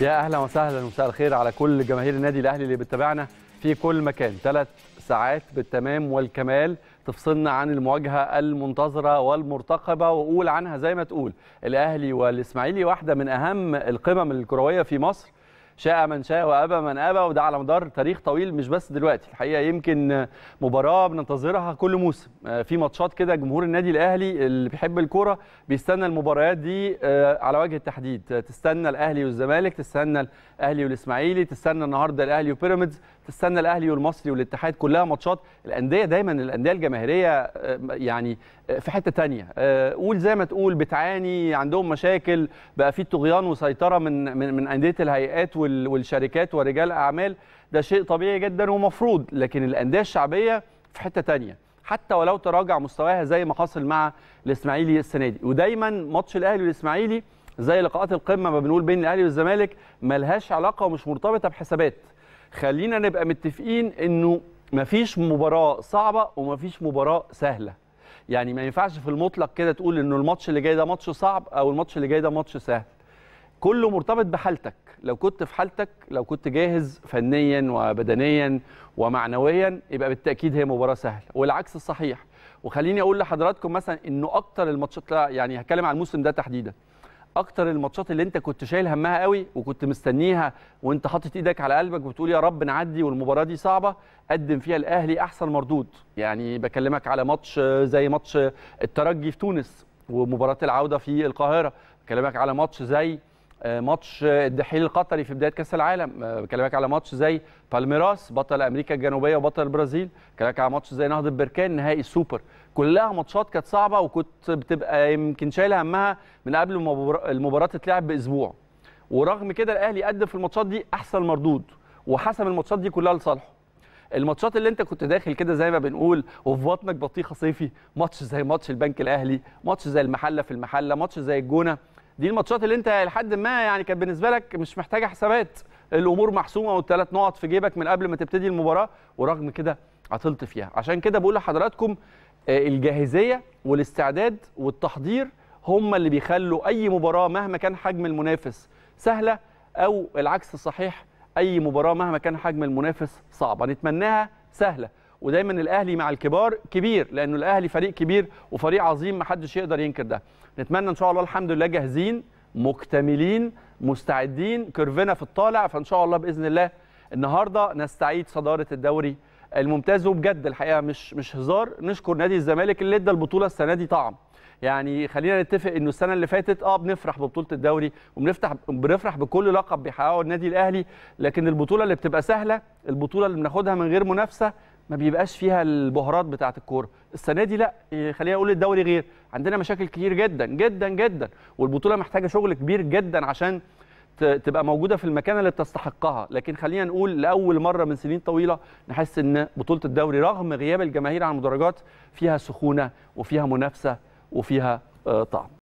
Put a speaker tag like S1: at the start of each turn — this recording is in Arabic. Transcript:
S1: يا اهلا وسهلا ومساء الخير على كل جماهير النادي الاهلي اللي بتتابعنا في كل مكان ثلاث ساعات بالتمام والكمال تفصلنا عن المواجهه المنتظره والمرتقبه واقول عنها زي ما تقول الاهلي والاسماعيلي واحده من اهم القمم الكرويه في مصر شاء من شاء وابى من ابى وده على مدار تاريخ طويل مش بس دلوقتي الحقيقه يمكن مباراه بننتظرها كل موسم آه، في ماتشات كده جمهور النادي الاهلي اللي بيحب الكوره بيستنى المباريات دي آه، على وجه التحديد آه، تستنى الاهلي والزمالك تستنى الاهلي والاسماعيلي تستنى النهارده الاهلي وبيراميدز تستنى الاهلي والمصري والاتحاد كلها ماتشات الانديه دايما الانديه الجماهيريه يعني في حته تانية قول زي ما تقول بتعاني عندهم مشاكل بقى في طغيان وسيطره من من, من انديه الهيئات والشركات ورجال اعمال ده شيء طبيعي جدا ومفروض لكن الانديه الشعبيه في حته ثانيه حتى ولو تراجع مستواها زي ما حصل مع الاسماعيلي السنه دي ودايما ماتش الاهلي والاسماعيلي زي لقاءات القمه ما بنقول بين الاهلي والزمالك ملهاش علاقه ومش مرتبطه بحسابات خلينا نبقى متفقين انه مفيش مباراه صعبه ومفيش مباراه سهله يعني ما ينفعش في المطلق كده تقول انه الماتش اللي جاي ده ماتش صعب او الماتش اللي جاي ده ماتش سهل كله مرتبط بحالتك لو كنت في حالتك لو كنت جاهز فنيا وبدنيا ومعنويا يبقى بالتاكيد هي مباراه سهله والعكس الصحيح وخليني اقول لحضراتكم مثلا انه اكتر الماتشات يعني هتكلم عن الموسم ده تحديدا اكتر الماتشات اللي انت كنت شايل همها قوي وكنت مستنيها وانت حاطط ايدك على قلبك وبتقول يا رب نعدي والمباراه دي صعبه قدم فيها الاهلي احسن مردود يعني بكلمك على ماتش زي ماتش الترجي في تونس ومباراه العوده في القاهره بكلمك على ماتش زي آه، ماتش آه، الدحيل القطري في بدايه كاس العالم آه، بكلمك على ماتش زي بالميراس بطل امريكا الجنوبيه وبطل البرازيل بكلمك على ماتش زي نهضه بركان نهائي السوبر كلها ماتشات كانت صعبه وكنت بتبقى يمكن شايل همها من قبل المباراه تتلعب باسبوع ورغم كده الاهلي قدم في الماتشات دي احسن مردود وحسم الماتشات دي كلها لصالحه الماتشات اللي انت كنت داخل كده زي ما بنقول وفي بطنك بطيخه صيفي ماتش زي ماتش البنك الاهلي ماتش زي المحله في المحله ماتش زي الجونه دي الماتشات اللي انت لحد ما يعني كانت بالنسبه لك مش محتاجه حسابات الامور محسومه والثلاث نقط في جيبك من قبل ما تبتدي المباراه ورغم كده عطلت فيها عشان كده بقول لحضراتكم آه، الجاهزيه والاستعداد والتحضير هم اللي بيخلوا اي مباراه مهما كان حجم المنافس سهله او العكس صحيح اي مباراه مهما كان حجم المنافس صعبه نتمناها سهله ودايما الاهلي مع الكبار كبير لانه الاهلي فريق كبير وفريق عظيم محدش يقدر ينكر ده نتمنى ان شاء الله الحمد لله جاهزين مكتملين مستعدين كيرفنا في الطالع فان شاء الله باذن الله النهارده نستعيد صداره الدوري الممتاز وبجد الحقيقه مش مش هزار نشكر نادي الزمالك اللي ادى البطوله السنه دي طعم يعني خلينا نتفق انه السنه اللي فاتت اه بنفرح ببطوله الدوري وبنفتح بنفرح بكل لقب بيحققه النادي الاهلي لكن البطوله اللي بتبقى سهله البطوله اللي بناخدها من غير منافسه ما بيبقاش فيها البهارات بتاعه الكوره السنه دي لا إيه، خلينا اقول الدوري غير عندنا مشاكل كتير جدا جدا جدا والبطوله محتاجه شغل كبير جدا عشان تبقى موجوده في المكانه اللي تستحقها لكن خلينا نقول لاول مره من سنين طويله نحس ان بطوله الدوري رغم غياب الجماهير عن المدرجات فيها سخونه وفيها منافسه وفيها آه، طعم